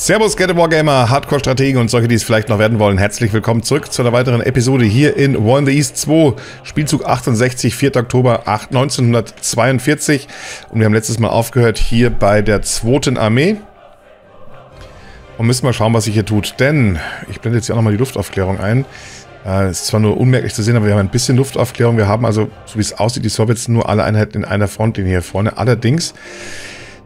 Servus, Get Wargamer, Hardcore-Strategen und solche, die es vielleicht noch werden wollen. Herzlich willkommen zurück zu einer weiteren Episode hier in War in the East 2, Spielzug 68, 4. Oktober 8, 1942. Und wir haben letztes Mal aufgehört hier bei der 2. Armee. Und müssen mal schauen, was sich hier tut. Denn, ich blende jetzt hier auch nochmal die Luftaufklärung ein. Äh, ist zwar nur unmerklich zu sehen, aber wir haben ein bisschen Luftaufklärung. Wir haben also, so wie es aussieht, die Sowjets nur alle Einheiten in einer Frontlinie hier vorne. Allerdings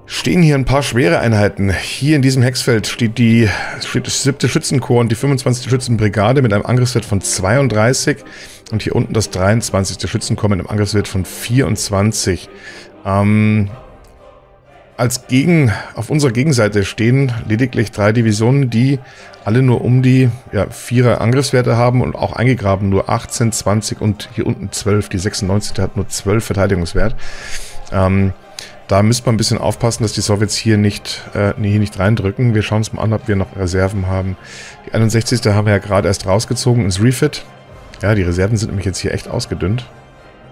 stehen hier ein paar schwere Einheiten. Hier in diesem Hexfeld steht die das 7. Schützenkorps und die 25. Schützenbrigade mit einem Angriffswert von 32 und hier unten das 23. Schützenkorps mit einem Angriffswert von 24. Ähm, als Gegen, auf unserer Gegenseite stehen lediglich drei Divisionen, die alle nur um die ja, Vierer Angriffswerte haben und auch eingegraben nur 18, 20 und hier unten 12. Die 96. hat nur 12 Verteidigungswert. Ähm, da müsste man ein bisschen aufpassen, dass die Sowjets hier nicht, äh, hier nicht reindrücken. Wir schauen uns mal an, ob wir noch Reserven haben. Die 61. haben wir ja gerade erst rausgezogen ins Refit. Ja, die Reserven sind nämlich jetzt hier echt ausgedünnt.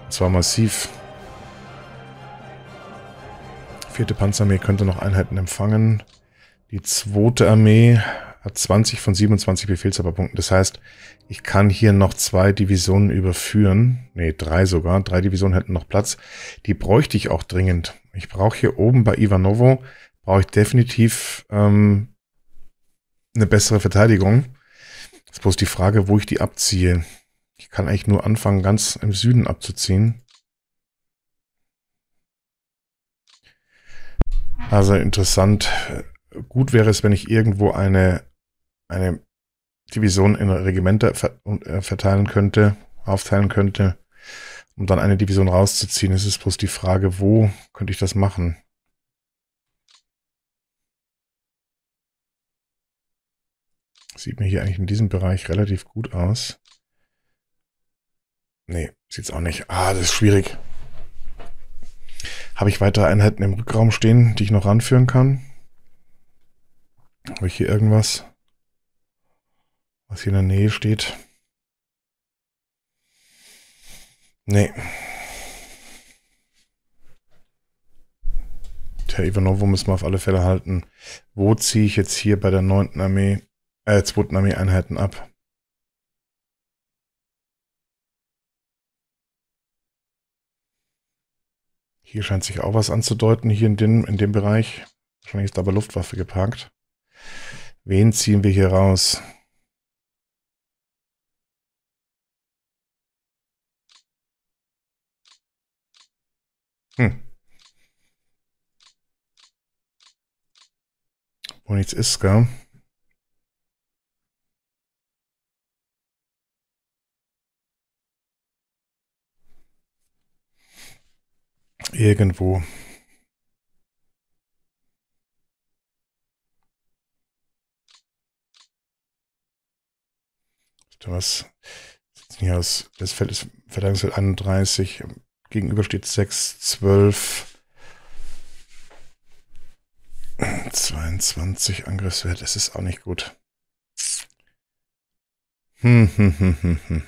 Und zwar massiv. Vierte Panzerarmee könnte noch Einheiten empfangen. Die zweite Armee hat 20 von 27 Befehlshaberpunkten. Das heißt, ich kann hier noch zwei Divisionen überführen. Nee, drei sogar. Drei Divisionen hätten noch Platz. Die bräuchte ich auch dringend. Ich brauche hier oben bei Ivanovo, brauche ich definitiv ähm, eine bessere Verteidigung. Das ist bloß die Frage, wo ich die abziehe. Ich kann eigentlich nur anfangen, ganz im Süden abzuziehen. Also interessant. Gut wäre es, wenn ich irgendwo eine eine Division in Regimenter äh, verteilen könnte, aufteilen könnte, um dann eine Division rauszuziehen. Es ist bloß die Frage, wo könnte ich das machen? Sieht mir hier eigentlich in diesem Bereich relativ gut aus. Nee, sieht's auch nicht. Ah, das ist schwierig. Habe ich weitere Einheiten im Rückraum stehen, die ich noch ranführen kann? Habe ich hier irgendwas? Was hier in der Nähe steht. Nee. Der Ivanovo müssen wir auf alle Fälle halten. Wo ziehe ich jetzt hier bei der 9. Armee, äh, 2. Armee Einheiten ab? Hier scheint sich auch was anzudeuten, hier in dem, in dem Bereich. Wahrscheinlich ist da aber Luftwaffe geparkt. Wen ziehen wir hier raus? Hm. Wo nichts ist, gell? Irgendwo. Was? Das Feld ist Verteidigungsfeld 31. Gegenüber steht 6, 12, 22 Angriffswert. Das ist auch nicht gut. Hm, hm, hm,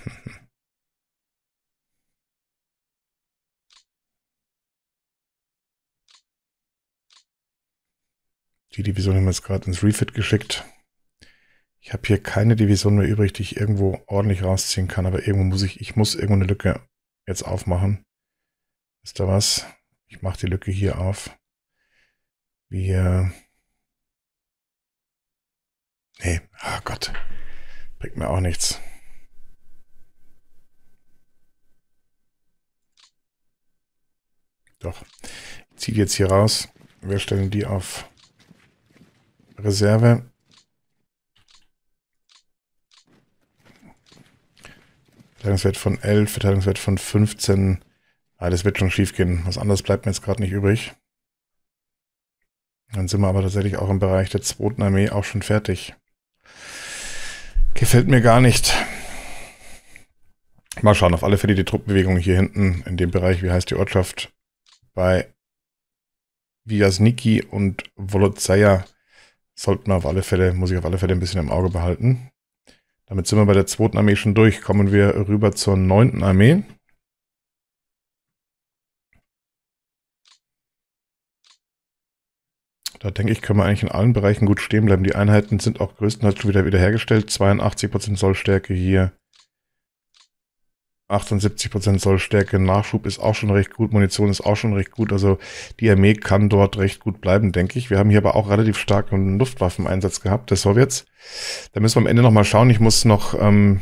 die Division haben wir jetzt gerade ins Refit geschickt. Ich habe hier keine Division mehr übrig, die ich irgendwo ordentlich rausziehen kann, aber irgendwo muss ich, ich muss irgendwo eine Lücke jetzt aufmachen. Ist da was? Ich mache die Lücke hier auf. Wir... Nee, ah oh Gott. Bringt mir auch nichts. Doch. Ich ziehe jetzt hier raus. Wir stellen die auf Reserve. Verteilungswert von 11, Verteilungswert von 15, ja, das wird schon schief gehen. Was anderes bleibt mir jetzt gerade nicht übrig. Dann sind wir aber tatsächlich auch im Bereich der zweiten Armee auch schon fertig. Gefällt mir gar nicht. Mal schauen, auf alle Fälle die Truppenbewegung hier hinten in dem Bereich, wie heißt die Ortschaft, bei Viasniki und Volozaya sollten wir auf alle Fälle, muss ich auf alle Fälle ein bisschen im Auge behalten. Damit sind wir bei der zweiten Armee schon durch. Kommen wir rüber zur neunten Armee. Da denke ich, können wir eigentlich in allen Bereichen gut stehen bleiben. Die Einheiten sind auch größtenteils schon wieder wiederhergestellt. 82% Sollstärke hier. 78% Sollstärke. Nachschub ist auch schon recht gut. Munition ist auch schon recht gut. Also die Armee kann dort recht gut bleiben, denke ich. Wir haben hier aber auch relativ starken Luftwaffeneinsatz gehabt, der Sowjets. Da müssen wir am Ende nochmal schauen. Ich muss noch... Ähm,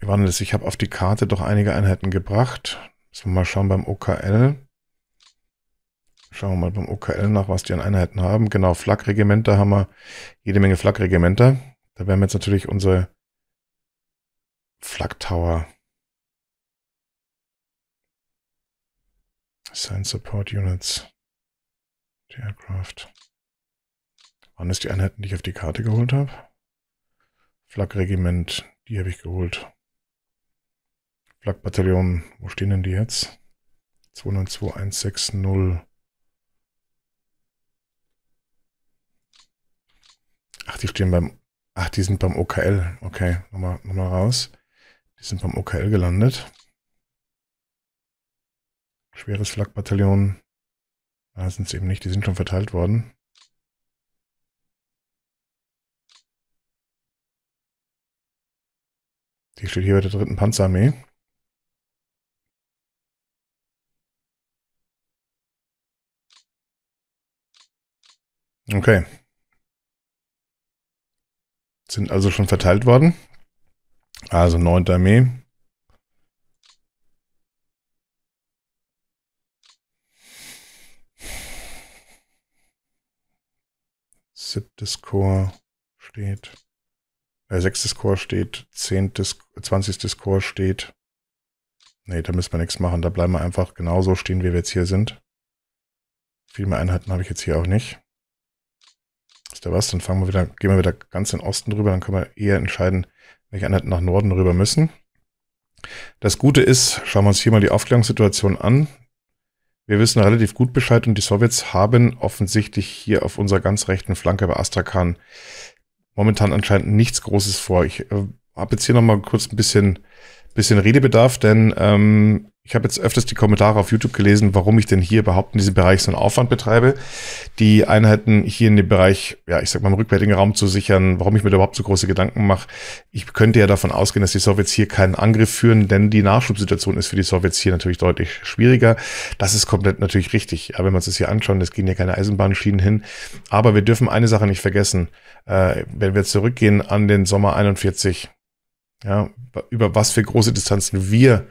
wie war denn das? Ich habe auf die Karte doch einige Einheiten gebracht. Müssen wir mal schauen beim OKL. Schauen wir mal beim OKL nach, was die an Einheiten haben. Genau, Flakregimenter haben wir jede Menge Flakregimenter. Da werden wir jetzt natürlich unsere Flak Tower Science Support Units. Die Aircraft. Waren das die Einheiten, die ich auf die Karte geholt habe? Flakregiment, die habe ich geholt. Flakbataillon, wo stehen denn die jetzt? 292160. Ach, die stehen beim. Ach, die sind beim OKL. Okay, nochmal, nochmal raus. Die sind beim OKL gelandet. Schweres Flakbataillon. Da sind sie eben nicht, die sind schon verteilt worden. Die steht hier bei der dritten Panzerarmee. Okay. Sind also schon verteilt worden. Also 9. Armee. Siebtes Chor steht. Äh, sechstes Chor steht. Zehntes, zwanzigstes Chor steht. Nee, da müssen wir nichts machen. Da bleiben wir einfach genauso stehen, wie wir jetzt hier sind. Viel mehr Einheiten habe ich jetzt hier auch nicht ist da was, dann fangen wir wieder, gehen wir wieder ganz in den Osten rüber, dann können wir eher entscheiden, welche Einheiten nach Norden rüber müssen. Das Gute ist, schauen wir uns hier mal die Aufklärungssituation an. Wir wissen relativ gut Bescheid und die Sowjets haben offensichtlich hier auf unserer ganz rechten Flanke bei Astrakhan momentan anscheinend nichts Großes vor. Ich äh, habe jetzt hier nochmal kurz ein bisschen bisschen Redebedarf, denn ähm, ich habe jetzt öfters die Kommentare auf YouTube gelesen, warum ich denn hier überhaupt in diesem Bereich so einen Aufwand betreibe, die Einheiten hier in dem Bereich, ja, ich sag mal, im rückwärtigen Raum zu sichern, warum ich mir da überhaupt so große Gedanken mache. Ich könnte ja davon ausgehen, dass die Sowjets hier keinen Angriff führen, denn die Nachschubsituation ist für die Sowjets hier natürlich deutlich schwieriger. Das ist komplett natürlich richtig. Ja, wenn wir uns das hier anschauen, es gehen ja keine Eisenbahnschienen hin. Aber wir dürfen eine Sache nicht vergessen. Äh, wenn wir zurückgehen an den Sommer 41, ja, über was für große Distanzen wir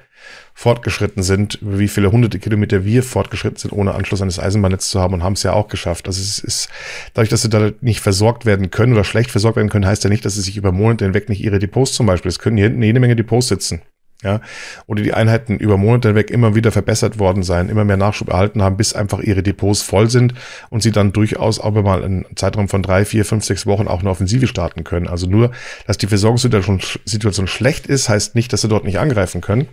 fortgeschritten sind, über wie viele hunderte Kilometer wir fortgeschritten sind, ohne Anschluss an das Eisenbahnnetz zu haben und haben es ja auch geschafft. Also es ist, dadurch, dass sie da nicht versorgt werden können oder schlecht versorgt werden können, heißt ja nicht, dass sie sich über Monate hinweg nicht ihre Depots zum Beispiel, es können hier hinten jede Menge Depots sitzen ja, oder die Einheiten über Monate hinweg immer wieder verbessert worden sein, immer mehr Nachschub erhalten haben, bis einfach ihre Depots voll sind und sie dann durchaus auch mal einen Zeitraum von drei, vier, fünf, sechs Wochen auch eine Offensive starten können. Also nur, dass die Versorgungssituation schlecht ist, heißt nicht, dass sie dort nicht angreifen können.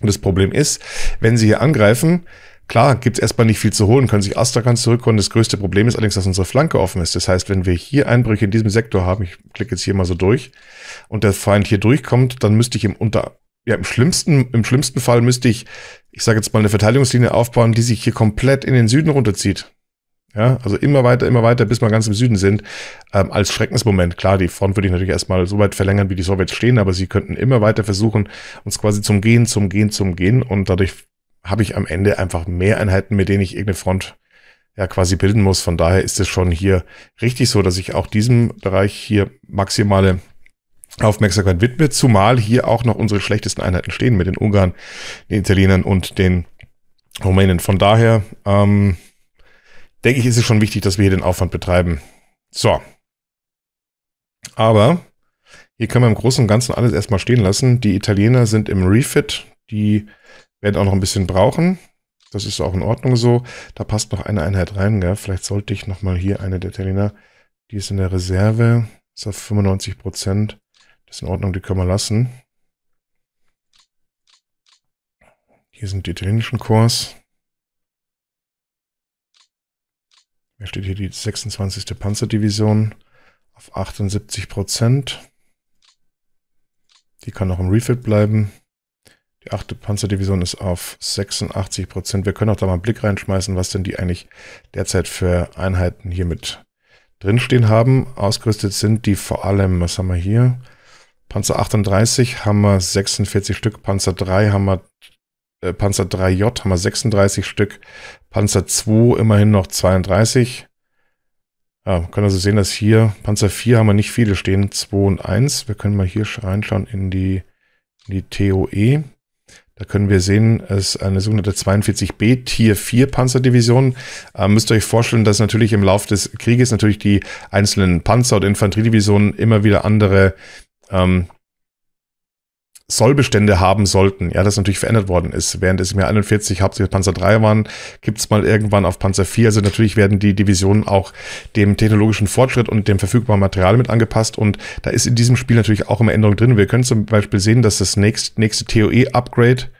Und das Problem ist, wenn sie hier angreifen, Klar, gibt es erstmal nicht viel zu holen, können sich Astrakhan zurückholen. Das größte Problem ist allerdings, dass unsere Flanke offen ist. Das heißt, wenn wir hier Einbrüche in diesem Sektor haben, ich klicke jetzt hier mal so durch, und der Feind hier durchkommt, dann müsste ich ihm unter ja, im schlimmsten, im schlimmsten Fall müsste ich, ich sage jetzt mal, eine Verteidigungslinie aufbauen, die sich hier komplett in den Süden runterzieht. Ja, also immer weiter, immer weiter, bis wir ganz im Süden sind. Ähm, als Schreckensmoment, klar, die Front würde ich natürlich erstmal so weit verlängern, wie die Sowjets stehen, aber sie könnten immer weiter versuchen, uns quasi zum Gehen, zum Gehen, zum Gehen. Und dadurch habe ich am Ende einfach mehr Einheiten, mit denen ich irgendeine Front ja quasi bilden muss. Von daher ist es schon hier richtig so, dass ich auch diesem Bereich hier maximale Aufmerksamkeit widmet, zumal hier auch noch unsere schlechtesten Einheiten stehen mit den Ungarn, den Italienern und den Rumänen. Von daher ähm, denke ich, ist es schon wichtig, dass wir hier den Aufwand betreiben. So. Aber hier können wir im Großen und Ganzen alles erstmal stehen lassen. Die Italiener sind im Refit. Die werden auch noch ein bisschen brauchen. Das ist auch in Ordnung so. Da passt noch eine Einheit rein. Gell? Vielleicht sollte ich nochmal hier eine der Italiener, die ist in der Reserve, ist auf 95 Prozent. Ist in Ordnung, die können wir lassen. Hier sind die italienischen Korps. Hier steht hier die 26. Panzerdivision auf 78 Die kann noch im Refit bleiben. Die 8. Panzerdivision ist auf 86 Wir können auch da mal einen Blick reinschmeißen, was denn die eigentlich derzeit für Einheiten hier mit drinstehen haben. Ausgerüstet sind die vor allem, was haben wir hier? Panzer 38 haben wir 46 Stück, Panzer 3 haben wir, äh, Panzer 3J haben wir 36 Stück, Panzer 2 immerhin noch 32. Ja, können also sehen, dass hier Panzer 4 haben wir nicht viele stehen, 2 und 1. Wir können mal hier reinschauen in die, in die TOE. Da können wir sehen, es ist eine sogenannte 42b Tier 4 Panzerdivision. Ähm, müsst ihr euch vorstellen, dass natürlich im Laufe des Krieges natürlich die einzelnen Panzer- und Infanteriedivisionen immer wieder andere ähm, Sollbestände haben sollten, ja, das natürlich verändert worden ist. Während es im Jahr 41 hauptsächlich Panzer 3 waren, gibt es mal irgendwann auf Panzer 4. Also natürlich werden die Divisionen auch dem technologischen Fortschritt und dem verfügbaren Material mit angepasst. Und da ist in diesem Spiel natürlich auch immer Änderung drin. Wir können zum Beispiel sehen, dass das nächste, nächste TOE-Upgrade,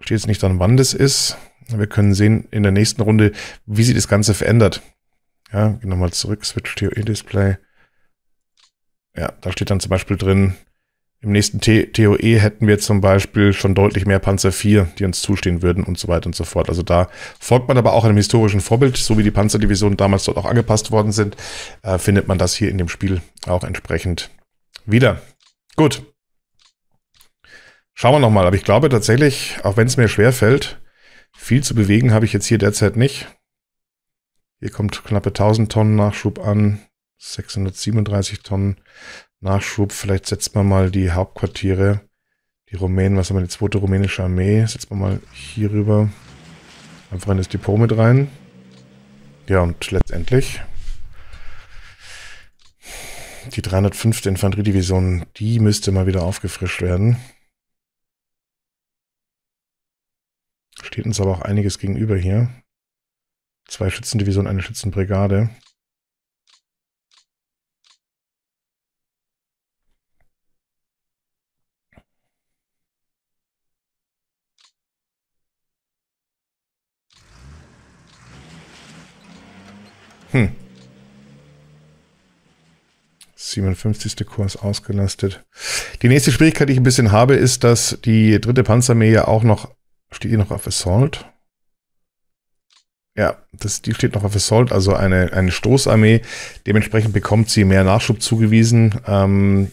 steht jetzt nicht dran, wann das ist. Wir können sehen in der nächsten Runde, wie sich das Ganze verändert. Ja, nochmal zurück, Switch TOE-Display. Ja, da steht dann zum Beispiel drin, im nächsten TOE hätten wir zum Beispiel schon deutlich mehr Panzer 4, die uns zustehen würden und so weiter und so fort. Also da folgt man aber auch einem historischen Vorbild, so wie die Panzerdivisionen damals dort auch angepasst worden sind, äh, findet man das hier in dem Spiel auch entsprechend wieder. Gut. Schauen wir nochmal, aber ich glaube tatsächlich, auch wenn es mir schwer fällt, viel zu bewegen habe ich jetzt hier derzeit nicht. Hier kommt knappe 1000 Tonnen Nachschub an. 637 Tonnen Nachschub. Vielleicht setzt man mal die Hauptquartiere, die Rumänen, was haben wir, die zweite rumänische Armee, setzt man mal hier rüber. Einfach in das Depot mit rein. Ja, und letztendlich die 305. Infanteriedivision, die müsste mal wieder aufgefrischt werden. Steht uns aber auch einiges gegenüber hier. Zwei Schützendivisionen, eine Schützenbrigade. Hm. 57. Kurs ausgelastet. Die nächste Schwierigkeit, die ich ein bisschen habe, ist, dass die dritte Panzerarmee ja auch noch... Steht hier noch auf Assault? Ja, das, die steht noch auf Assault, also eine, eine Stoßarmee. Dementsprechend bekommt sie mehr Nachschub zugewiesen. Ähm,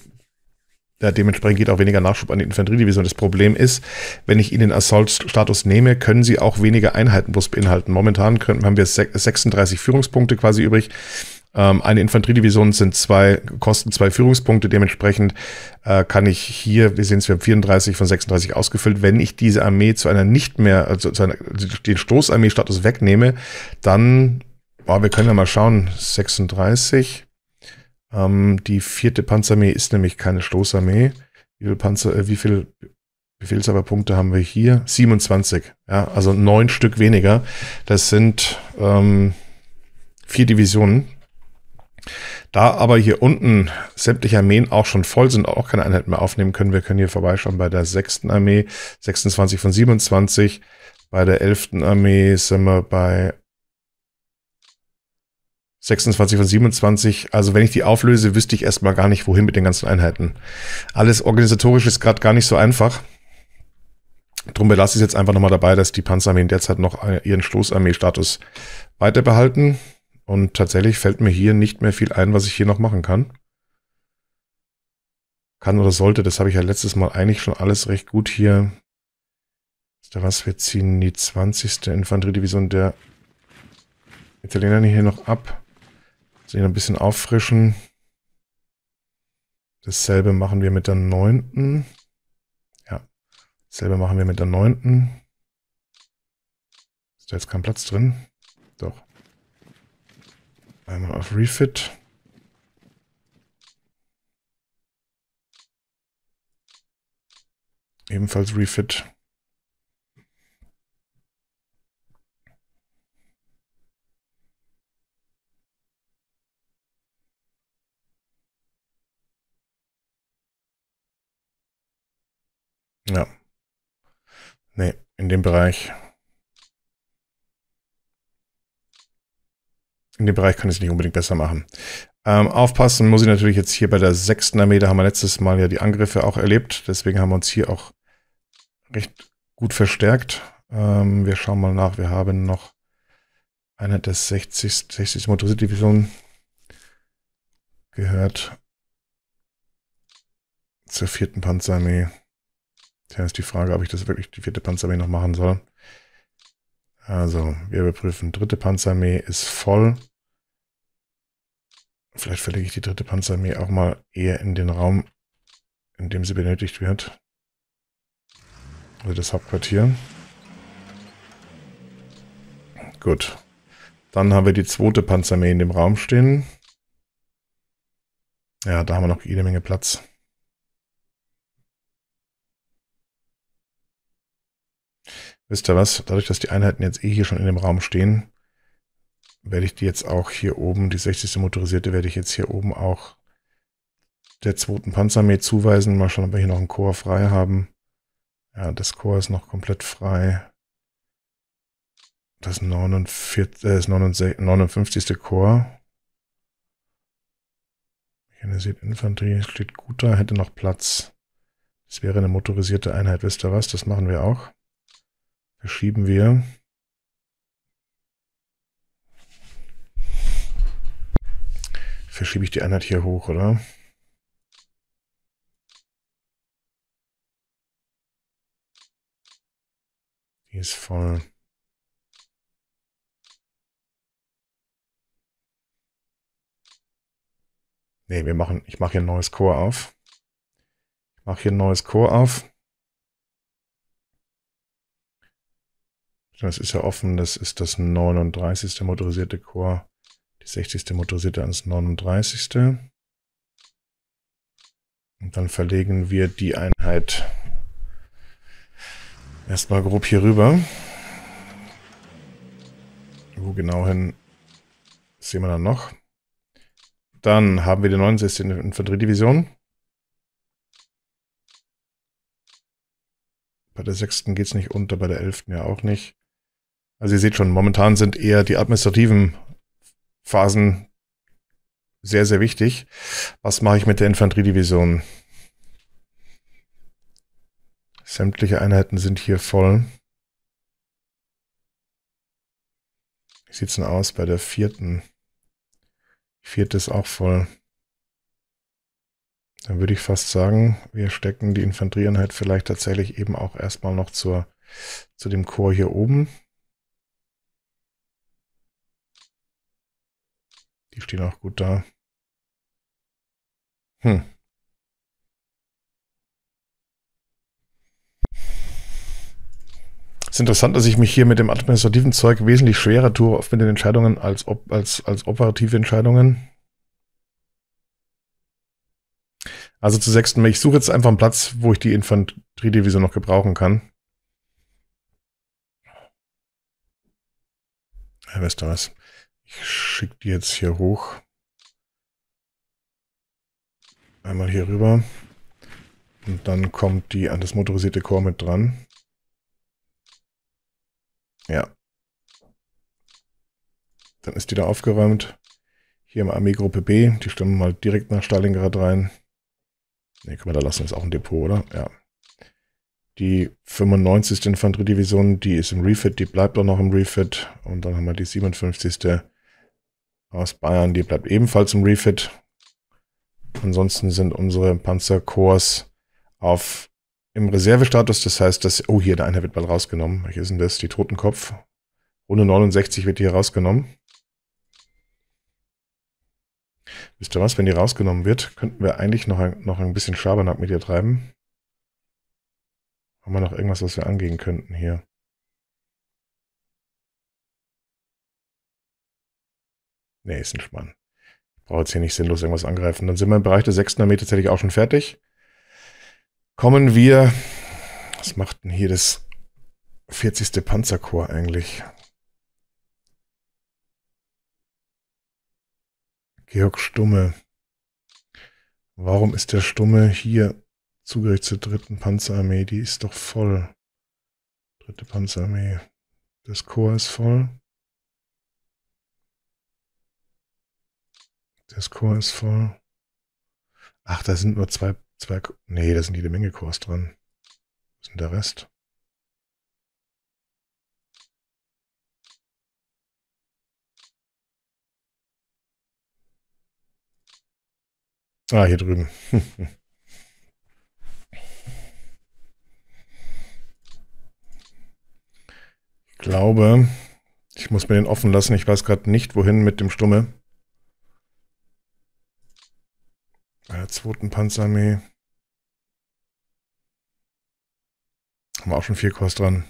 ja, dementsprechend geht auch weniger Nachschub an die Infanteriedivision. Das Problem ist, wenn ich ihnen Assault-Status nehme, können sie auch weniger Einheiten bloß beinhalten. Momentan können, haben wir 36 Führungspunkte quasi übrig. Ähm, eine Infanteriedivision sind zwei, kosten zwei Führungspunkte. Dementsprechend äh, kann ich hier, wir sehen es, wir haben 34 von 36 ausgefüllt. Wenn ich diese Armee zu einer nicht mehr, also zu einer, also den Stoßarmee-Status wegnehme, dann, boah, wir können ja mal schauen, 36, ähm, die vierte Panzerarmee ist nämlich keine Stoßarmee. Wie viel Panzer, äh, wie viel Befehlshaberpunkte haben wir hier? 27. Ja, also neun Stück weniger. Das sind ähm, vier Divisionen. Da aber hier unten sämtliche Armeen auch schon voll sind, auch keine Einheit mehr aufnehmen können, wir können hier vorbeischauen bei der sechsten Armee, 26 von 27. Bei der elften Armee sind wir bei 26 von 27. Also wenn ich die auflöse, wüsste ich erstmal gar nicht, wohin mit den ganzen Einheiten. Alles organisatorisch ist gerade gar nicht so einfach. Drum belasse ich es jetzt einfach nochmal dabei, dass die Panzerarmeen derzeit noch äh, ihren Stoßarmee-Status weiter behalten. Und tatsächlich fällt mir hier nicht mehr viel ein, was ich hier noch machen kann. Kann oder sollte, das habe ich ja letztes Mal eigentlich schon alles recht gut hier. Ist da was? Wir ziehen die 20. Infanteriedivision der Italiener hier noch ab. Den ein bisschen auffrischen. Dasselbe machen wir mit der neunten. Ja, dasselbe machen wir mit der neunten. Ist da jetzt kein Platz drin? Doch. Einmal auf Refit. Ebenfalls Refit. Ja. Nee, in dem Bereich. In dem Bereich kann ich es nicht unbedingt besser machen. Ähm, aufpassen muss ich natürlich jetzt hier bei der 6. Armee. Da haben wir letztes Mal ja die Angriffe auch erlebt. Deswegen haben wir uns hier auch recht gut verstärkt. Ähm, wir schauen mal nach. Wir haben noch eine der 60. 60. motorsit gehört zur 4. Panzerarmee. Tja, ist die Frage, ob ich das wirklich die vierte Panzerarmee noch machen soll. Also, wir überprüfen. Dritte Panzerarmee ist voll. Vielleicht verlege ich die dritte Panzerarmee auch mal eher in den Raum, in dem sie benötigt wird. Also das Hauptquartier. Gut. Dann haben wir die zweite Panzerarmee in dem Raum stehen. Ja, da haben wir noch jede Menge Platz. Wisst ihr was? Dadurch, dass die Einheiten jetzt eh hier schon in dem Raum stehen, werde ich die jetzt auch hier oben, die 60. Motorisierte, werde ich jetzt hier oben auch der zweiten Panzermee zuweisen. Mal schauen, ob wir hier noch einen Chor frei haben. Ja, das Chor ist noch komplett frei. Das, 49, äh, das 59. Chor. Mechanisiert Infanterie steht gut da, hätte noch Platz. Das wäre eine motorisierte Einheit, wisst ihr was? Das machen wir auch schieben wir verschiebe ich die Einheit hier hoch, oder? Die ist voll. Ne, wir machen, ich mache hier ein neues Chor auf. Ich mache hier ein neues Chor auf. Das ist ja offen, das ist das 39. motorisierte Korps, die 60. motorisierte ans 39. Und dann verlegen wir die Einheit erstmal grob hier rüber. Wo genau hin sehen wir dann noch. Dann haben wir die 69. Infanteriedivision. Bei der 6. geht es nicht unter, bei der 11. ja auch nicht. Also ihr seht schon, momentan sind eher die administrativen Phasen sehr, sehr wichtig. Was mache ich mit der Infanteriedivision? Sämtliche Einheiten sind hier voll. Wie sieht's denn aus bei der vierten? Die vierte ist auch voll. Dann würde ich fast sagen, wir stecken die Infanterieeinheit vielleicht tatsächlich eben auch erstmal noch zur, zu dem Chor hier oben. Die stehen auch gut da. Hm. Es ist interessant, dass ich mich hier mit dem administrativen Zeug wesentlich schwerer tue, oft mit den Entscheidungen als, op als, als operative Entscheidungen. Also zu sechsten, ich suche jetzt einfach einen Platz, wo ich die Infanteriedivision noch gebrauchen kann. Ja, weißt du was? Ich schicke die jetzt hier hoch. Einmal hier rüber. Und dann kommt die an das motorisierte Korps mit dran. Ja. Dann ist die da aufgeräumt. Hier im Armeegruppe B. Die stimmen mal direkt nach Stalingrad rein. Ne, können wir da lassen. Ist auch ein Depot, oder? Ja. Die 95. Infanteriedivision, die ist im Refit, die bleibt auch noch im Refit. Und dann haben wir die 57 aus Bayern, die bleibt ebenfalls im Refit. Ansonsten sind unsere Panzerkorps auf im Reservestatus, das heißt, dass, oh, hier, der eine wird bald rausgenommen. Welches ist denn das? Die Totenkopf. Runde 69 wird hier rausgenommen. Wisst ihr was, wenn die rausgenommen wird, könnten wir eigentlich noch ein, noch ein bisschen Schabernack mit ihr treiben. Haben wir noch irgendwas, was wir angehen könnten hier? Nee, ist ein Spann. Ich brauche jetzt hier nicht sinnlos irgendwas angreifen. Dann sind wir im Bereich der sechsten Armee tatsächlich auch schon fertig. Kommen wir. Was macht denn hier das 40. Panzerkorps eigentlich? Georg Stumme. Warum ist der Stumme hier zugerichtet zur dritten Panzerarmee? Die ist doch voll. Dritte Panzerarmee. Das Korps ist voll. Der Score ist voll. Ach, da sind nur zwei, zwei, nee, da sind jede Menge Cores dran. Was ist denn der Rest? Ah, hier drüben. ich glaube, ich muss mir den offen lassen. Ich weiß gerade nicht, wohin mit dem Stumme. Bei äh, der zweiten Panzerarmee. Haben wir auch schon vier Kost dran.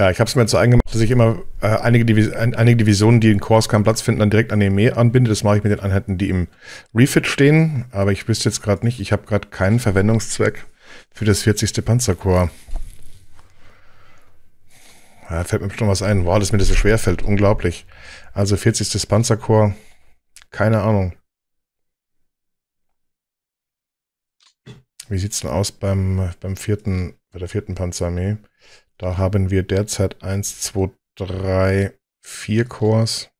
Ja, ich habe es mir jetzt so eingemacht, dass ich immer äh, einige, Divis ein, einige Divisionen, die in Kurs keinen Platz finden, dann direkt an die Armee anbinde. Das mache ich mit den Einheiten, die im Refit stehen. Aber ich wüsste jetzt gerade nicht, ich habe gerade keinen Verwendungszweck für das 40. Panzerkorps. Da fällt mir bestimmt was ein. Wow, dass mir das so schwer fällt. Unglaublich. Also 40. Panzerkorps. Keine Ahnung. Wie sieht es denn aus beim, beim vierten, bei der vierten Panzerarmee? Da haben wir derzeit 1, 2, 3, 4 Cores.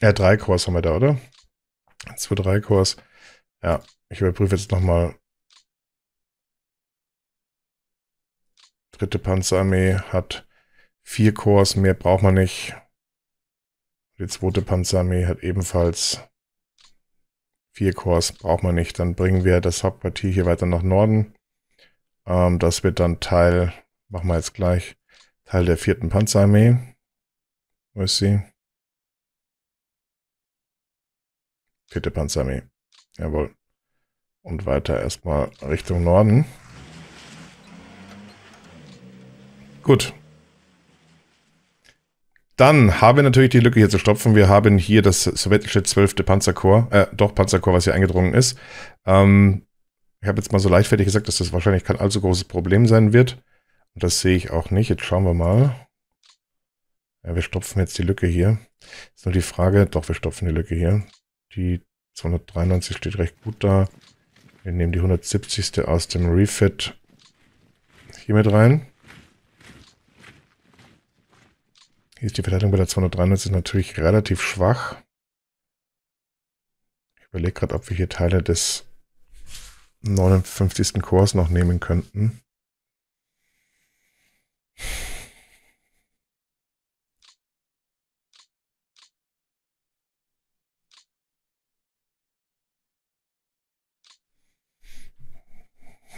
Ja, äh, 3 Cores haben wir da, oder? 1, 2, 3 Cores. Ja, ich überprüfe jetzt nochmal. Dritte Panzerarmee hat 4 Cores, mehr braucht man nicht. Die zweite Panzerarmee hat ebenfalls 4 Cores, braucht man nicht. Dann bringen wir das Hauptquartier hier weiter nach Norden. Ähm, das wird dann Teil machen wir jetzt gleich. Teil der vierten Panzerarmee. Wo ist sie? Vierte Panzerarmee. Jawohl. Und weiter erstmal Richtung Norden. Gut. Dann haben wir natürlich die Lücke hier zu stopfen. Wir haben hier das sowjetische 12. Panzerkorps, äh, doch Panzerkorps, was hier eingedrungen ist. Ähm, ich habe jetzt mal so leichtfertig gesagt, dass das wahrscheinlich kein allzu großes Problem sein wird. Das sehe ich auch nicht. Jetzt schauen wir mal. Ja, wir stopfen jetzt die Lücke hier. Ist nur die Frage, doch, wir stopfen die Lücke hier. Die 293 steht recht gut da. Wir nehmen die 170. aus dem Refit hier mit rein. Hier ist die Verteidigung bei der 293 natürlich relativ schwach. Ich überlege gerade, ob wir hier Teile des 59. Chors noch nehmen könnten.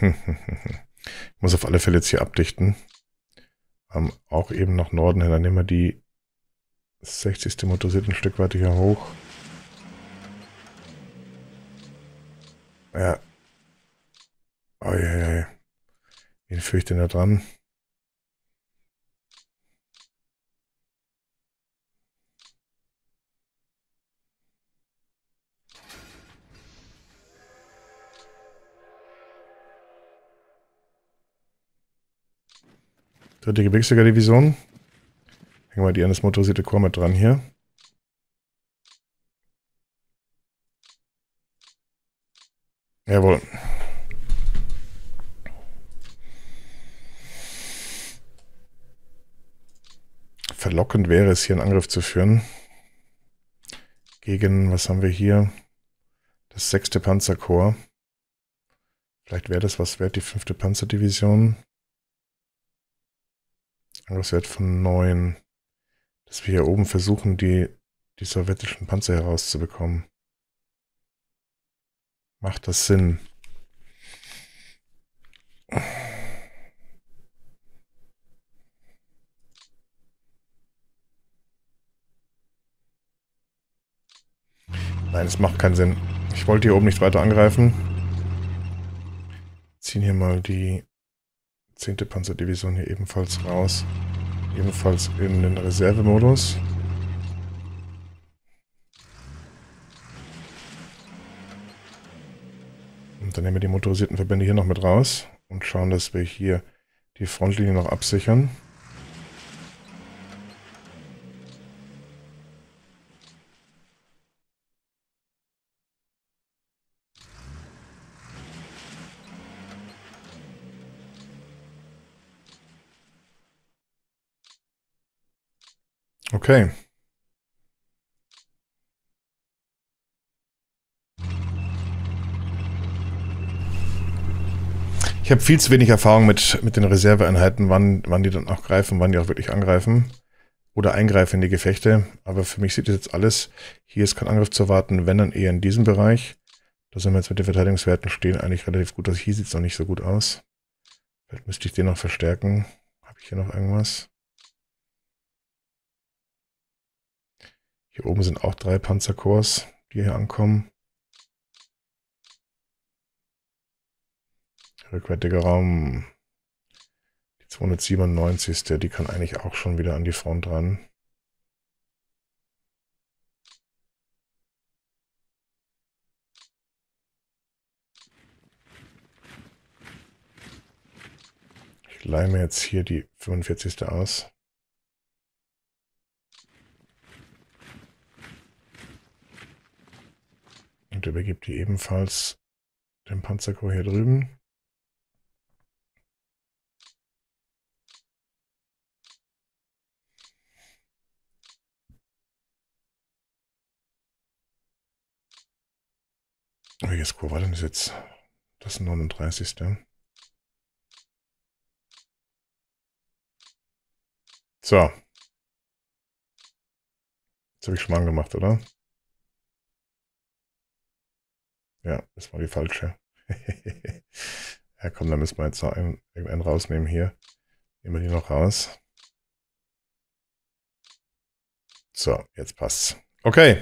ich muss auf alle Fälle jetzt hier abdichten. Ähm, auch eben nach Norden hin. Dann nehmen wir die 60. motorisiert ein Stück weit hier hoch. Ja. Oh, je, je. Wen führe ich denn da dran? Dritte Gebirgsjägerdivision. Hängen wir die an das motorisierte Chor mit dran hier. Jawohl. Verlockend wäre es, hier einen Angriff zu führen. Gegen, was haben wir hier? Das sechste Panzerkorps. Vielleicht wäre das was wert, die fünfte Panzerdivision. Angriffswert von 9. Dass wir hier oben versuchen, die, die sowjetischen Panzer herauszubekommen. Macht das Sinn? Nein, es macht keinen Sinn. Ich wollte hier oben nicht weiter angreifen. Ziehen hier mal die 10. Panzerdivision hier ebenfalls raus. Ebenfalls in den Reservemodus. Und dann nehmen wir die motorisierten Verbände hier noch mit raus und schauen, dass wir hier die Frontlinie noch absichern. Okay. Ich habe viel zu wenig Erfahrung mit, mit den Reserveeinheiten, wann, wann die dann auch greifen, wann die auch wirklich angreifen oder eingreifen in die Gefechte. Aber für mich sieht das jetzt alles, hier ist kein Angriff zu erwarten, wenn dann eher in diesem Bereich. Da sind wir jetzt mit den Verteidigungswerten stehen eigentlich relativ gut aus. Also hier sieht es noch nicht so gut aus. Vielleicht müsste ich den noch verstärken. Habe ich hier noch irgendwas? Hier oben sind auch drei Panzerkorps, die hier ankommen. Rückwärtiger Raum. Die 297. Die kann eigentlich auch schon wieder an die Front ran. Ich leih mir jetzt hier die 45. aus. und übergibt die ebenfalls dem Panzerkorps hier drüben. Welches Korps war denn das jetzt? Das 39. So. Das habe ich schon mal gemacht, oder? Ja, das war die falsche. ja, komm, dann müssen wir jetzt noch einen, irgendeinen rausnehmen hier. Nehmen wir die noch raus. So, jetzt passt's. Okay.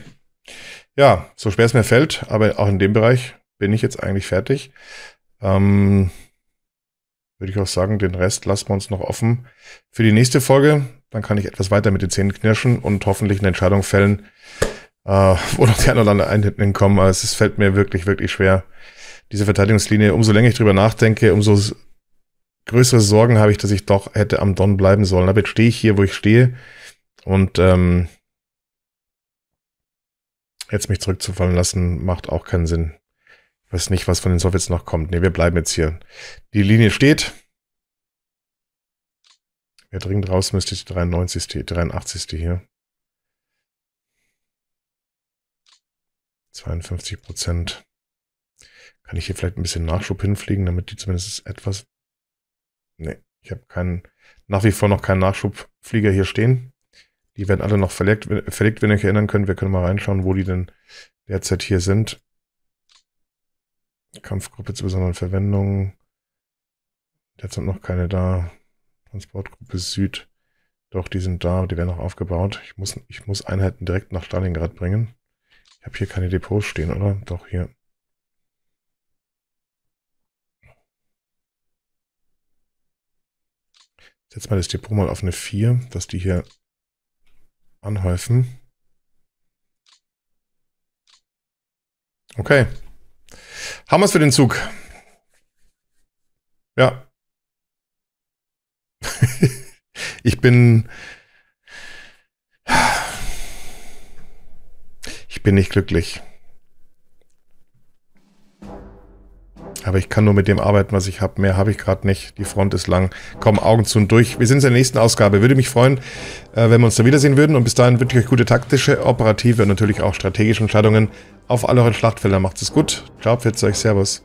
Ja, so schwer es mir fällt, aber auch in dem Bereich bin ich jetzt eigentlich fertig. Ähm, würde ich auch sagen, den Rest lassen wir uns noch offen für die nächste Folge. Dann kann ich etwas weiter mit den Zähnen knirschen und hoffentlich eine Entscheidung fällen, äh, wo noch die ein oder anderen Einheiten hinkommen. Also es fällt mir wirklich, wirklich schwer. Diese Verteidigungslinie, umso länger ich drüber nachdenke, umso größere Sorgen habe ich, dass ich doch hätte am Don bleiben sollen. Aber jetzt stehe ich hier, wo ich stehe. Und ähm, jetzt mich zurückzufallen lassen, macht auch keinen Sinn. Ich weiß nicht, was von den Sowjets noch kommt. Nee, wir bleiben jetzt hier. Die Linie steht. Wer dringend raus müsste, die 93. 83. hier. 52 Prozent. Kann ich hier vielleicht ein bisschen Nachschub hinfliegen, damit die zumindest etwas... Nee, ich habe keinen, nach wie vor noch keinen Nachschubflieger hier stehen. Die werden alle noch verlegt, verlegt, wenn ihr euch erinnern könnt. Wir können mal reinschauen, wo die denn derzeit hier sind. Kampfgruppe zu besonderen Verwendungen. Derzeit noch keine da. Transportgruppe Süd. Doch, die sind da, die werden noch aufgebaut. Ich muss, ich muss Einheiten direkt nach Stalingrad bringen. Ich habe hier keine Depots stehen, oder? Doch, hier. Setz mal das Depot mal auf eine 4, dass die hier anhäufen. Okay. Haben wir es für den Zug. Ja. ich bin Ich bin nicht glücklich. Aber ich kann nur mit dem arbeiten, was ich habe. Mehr habe ich gerade nicht. Die Front ist lang. Komm, Augen zu und durch. Wir sind in der nächsten Ausgabe. Würde mich freuen, äh, wenn wir uns da wiedersehen würden. Und bis dahin wünsche ich euch gute taktische, operative und natürlich auch strategische Entscheidungen auf all euren Schlachtfeldern. Macht es gut. Ciao, pfiat euch. Servus.